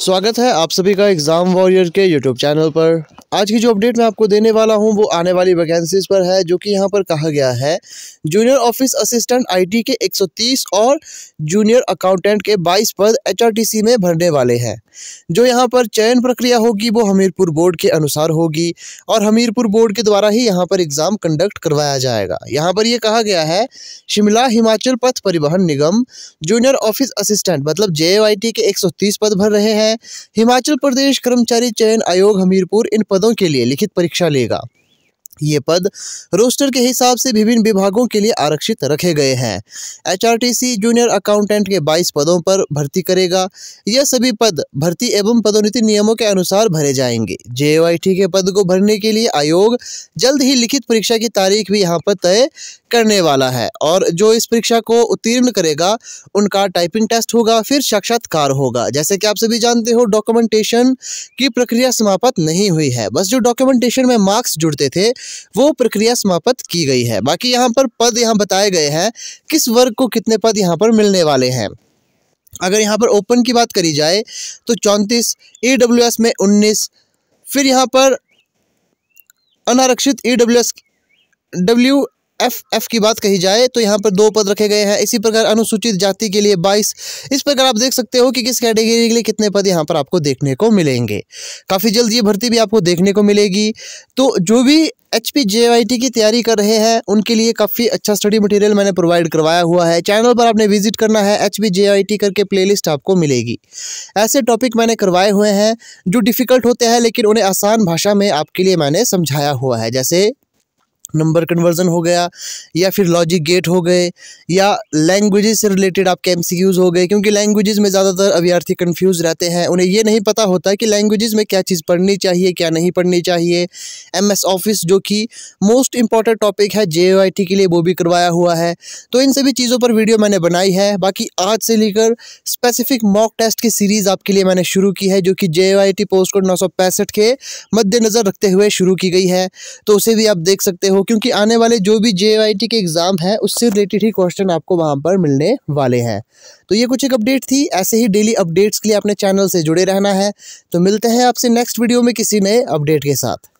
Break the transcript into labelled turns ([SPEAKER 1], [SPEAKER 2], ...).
[SPEAKER 1] स्वागत है आप सभी का एग्ज़ाम वॉरियर के यूट्यूब चैनल पर आज की जो अपडेट मैं आपको देने वाला हूं वो आने वाली वैकेंसीज पर है जो कि यहां पर कहा गया है जूनियर ऑफिस असिस्टेंट आईटी के 130 और जूनियर अकाउंटेंट के 22 पद एचआरटीसी में भरने वाले हैं जो यहां पर चयन प्रक्रिया होगी वो हमीरपुर बोर्ड के अनुसार होगी और हमीरपुर बोर्ड के द्वारा ही यहाँ पर एग्ज़ाम कंडक्ट करवाया जाएगा यहाँ पर यह कहा गया है शिमला हिमाचल पथ परिवहन निगम जूनियर ऑफिस असिस्टेंट मतलब जे के एक पद भर रहे हैं हिमाचल प्रदेश कर्मचारी चयन आयोग हमीरपुर इन पदों के लिए लिखित परीक्षा लेगा ये पद रोस्टर के हिसाब से विभिन्न विभागों के लिए आरक्षित रखे गए हैं एचआरटीसी जूनियर अकाउंटेंट के 22 पदों पर भर्ती करेगा यह सभी पद भर्ती एवं पदोन्नति नियमों के अनुसार भरे जाएंगे जे के पद को भरने के लिए आयोग जल्द ही लिखित परीक्षा की तारीख भी यहाँ पर तय करने वाला है और जो इस परीक्षा को उत्तीर्ण करेगा उनका टाइपिंग टेस्ट होगा फिर साक्षात्कार होगा जैसे कि आप सभी जानते हो डॉक्यूमेंटेशन की प्रक्रिया समाप्त नहीं हुई है बस जो डॉक्यूमेंटेशन में मार्क्स जुड़ते थे वो प्रक्रिया समाप्त की गई है बाकी यहाँ पर पद यहाँ बताए गए हैं किस वर्ग को कितने पद यहाँ पर मिलने वाले हैं अगर यहाँ पर ओपन की बात करी जाए तो चौंतीस ए में उन्नीस फिर यहाँ पर अनारक्षित E W S W F F की बात कही जाए तो यहाँ पर दो पद रखे गए हैं इसी प्रकार अनुसूचित जाति के लिए बाईस इस प्रकार आप देख सकते हो कि किस कैटेगरी के लिए कितने पद यहाँ पर आपको देखने को मिलेंगे काफ़ी जल्द ये भर्ती भी आपको देखने को मिलेगी तो जो भी एच पी की तैयारी कर रहे हैं उनके लिए काफ़ी अच्छा स्टडी मटेरियल मैंने प्रोवाइड करवाया हुआ है चैनल पर आपने विजिट करना है एच पी करके प्लेलिस्ट आपको मिलेगी ऐसे टॉपिक मैंने करवाए हुए हैं जो डिफ़िकल्ट होते हैं लेकिन उन्हें आसान भाषा में आपके लिए मैंने समझाया हुआ है जैसे नंबर कन्वर्जन हो गया या फिर लॉजिक गेट हो गए या लैंग्वेजेस से रिलेटेड आपके एम हो गए क्योंकि लैंग्वेजेस में ज़्यादातर अभ्यर्थी कंफ्यूज रहते हैं उन्हें ये नहीं पता होता कि लैंग्वेजेस में क्या चीज़ पढ़नी चाहिए क्या नहीं पढ़नी चाहिए एम ऑफिस जो कि मोस्ट इंपॉर्टेंट टॉपिक है जे के लिए वो भी करवाया हुआ है तो इन सभी चीज़ों पर वीडियो मैंने बनाई है बाकी आज से लेकर स्पेसिफिक मॉक टेस्ट की सीरीज़ आपके लिए मैंने शुरू की है जो कि जे पोस्ट कोड नौ के मद्देनज़र रखते हुए शुरू की गई है तो उसे भी आप देख सकते हो क्योंकि आने वाले जो भी जे के एग्ज़ाम है उससे रिलेटेड ही क्वेश्चन आपको वहाँ पर मिलने वाले हैं तो ये कुछ एक अपडेट थी ऐसे ही डेली अपडेट्स के लिए अपने चैनल से जुड़े रहना है तो मिलते हैं आपसे नेक्स्ट वीडियो में किसी नए अपडेट के साथ